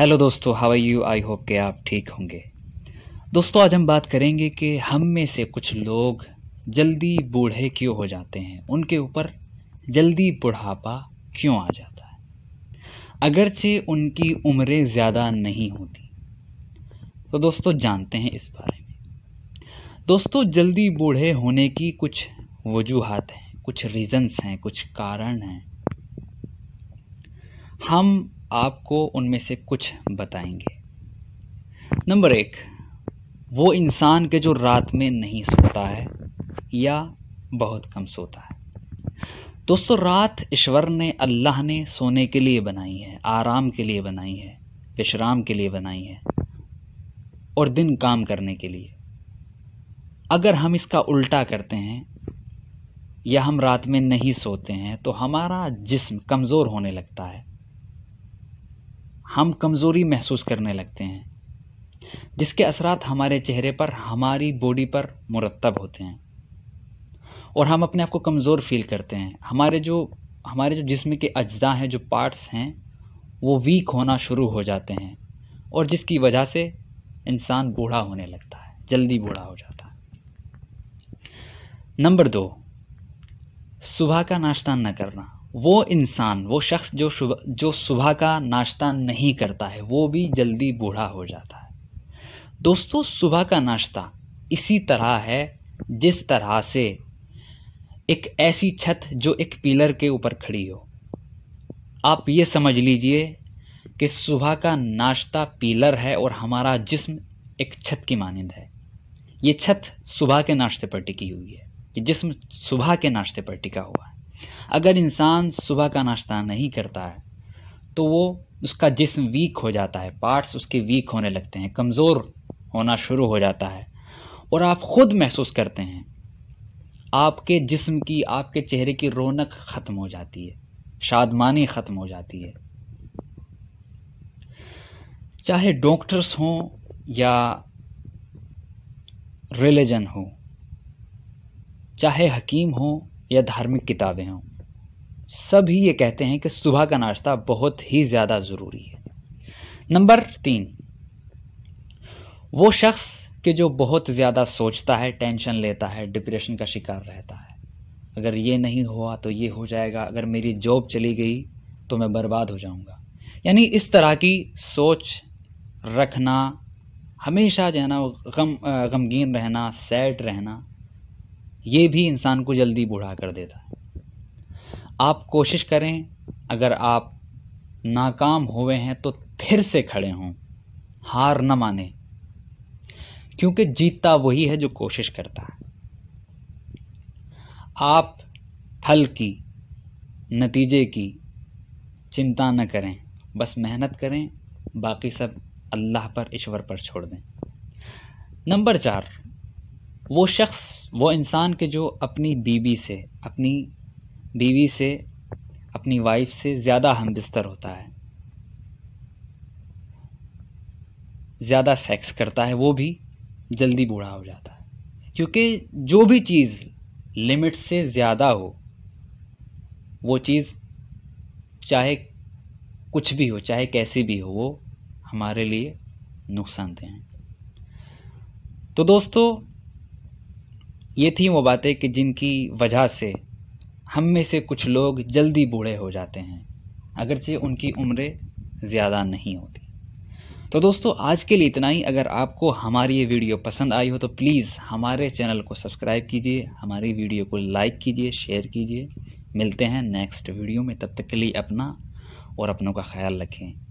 hello दोस्तों how are you I hope के आप ठीक होंगे दोस्तों आज हम बात करेंगे कि हम में से कुछ लोग जल्दी बूढ़े क्यों हो जाते हैं उनके ऊपर जल्दी बुढ़ापा क्यों आ जाता है अगरचे उनकी उम्रें ज़्यादा नहीं होती तो दोस्तों जानते हैं इस बारे में दोस्तों जल्दी बूढ़े होने की कुछ वजूहत हैं कुछ रीज़न्स हैं कुछ कारण हैं हम आपको उनमें से कुछ बताएंगे नंबर एक वो इंसान के जो रात में नहीं सोता है या बहुत कम सोता है दोस्तों रात ईश्वर ने अल्लाह ने सोने के लिए बनाई है आराम के लिए बनाई है विश्राम के लिए बनाई है और दिन काम करने के लिए अगर हम इसका उल्टा करते हैं या हम रात में नहीं सोते हैं तो हमारा जिस्म कमज़ोर होने लगता है हम कमज़ोरी महसूस करने लगते हैं जिसके असरात हमारे चेहरे पर हमारी बॉडी पर मुरतब होते हैं और हम अपने आप को कमज़ोर फील करते हैं हमारे जो हमारे जो जिस्म के अज्जा हैं जो पार्ट्स हैं वो वीक होना शुरू हो जाते हैं और जिसकी वजह से इंसान बूढ़ा होने लगता है जल्दी बूढ़ा हो जाता है नंबर दो सुबह का नाश्ता न करना वो इंसान वो शख्स जो सुबह जो सुबह का नाश्ता नहीं करता है वो भी जल्दी बूढ़ा हो जाता है दोस्तों सुबह का नाश्ता इसी तरह है जिस तरह से एक ऐसी छत जो एक पिलर के ऊपर खड़ी हो आप ये समझ लीजिए कि सुबह का नाश्ता पिलर है और हमारा जिस्म एक छत की मानंद है ये छत सुबह के नाश्ते पर टिकी हुई है ये जिस्म सुबह के नाश्ते पर टिका हुआ है अगर इंसान सुबह का नाश्ता नहीं करता है तो वो उसका जिस्म वीक हो जाता है पार्ट्स उसके वीक होने लगते हैं कमज़ोर होना शुरू हो जाता है और आप ख़ुद महसूस करते हैं आपके जिस्म की आपके चेहरे की रौनक ख़त्म हो जाती है शादमानी ख़त्म हो जाती है चाहे डॉक्टर्स हों या रिलीजन हो चाहे हकीम हो या धार्मिक किताबें हों सभी ये कहते हैं कि सुबह का नाश्ता बहुत ही ज़्यादा ज़रूरी है नंबर तीन वो शख्स के जो बहुत ज़्यादा सोचता है टेंशन लेता है डिप्रेशन का शिकार रहता है अगर ये नहीं हुआ तो ये हो जाएगा अगर मेरी जॉब चली गई तो मैं बर्बाद हो जाऊंगा यानी इस तरह की सोच रखना हमेशा जो है ना गम गमगीन रहना सैड रहना ये भी इंसान को जल्दी बूढ़ा कर देता है आप कोशिश करें अगर आप नाकाम हुए हैं तो फिर से खड़े हों हार न माने क्योंकि जीतता वही है जो कोशिश करता है आप फल की नतीजे की चिंता न करें बस मेहनत करें बाकी सब अल्लाह पर ईश्वर पर छोड़ दें नंबर चार वो शख्स वो इंसान के जो अपनी बीवी से अपनी बीवी से अपनी वाइफ से ज़्यादा हम बिस्तर होता है ज़्यादा सेक्स करता है वो भी जल्दी बूढ़ा हो जाता है क्योंकि जो भी चीज़ लिमिट से ज़्यादा हो वो चीज़ चाहे कुछ भी हो चाहे कैसी भी हो वो हमारे लिए नुकसानदेह हैं तो दोस्तों ये थी वो बातें कि जिनकी वजह से हम में से कुछ लोग जल्दी बूढ़े हो जाते हैं अगरचे उनकी उम्रें ज़्यादा नहीं होती तो दोस्तों आज के लिए इतना ही अगर आपको हमारी ये वीडियो पसंद आई हो तो प्लीज़ हमारे चैनल को सब्सक्राइब कीजिए हमारी वीडियो को लाइक कीजिए शेयर कीजिए मिलते हैं नेक्स्ट वीडियो में तब तक के लिए अपना और अपनों का ख्याल रखें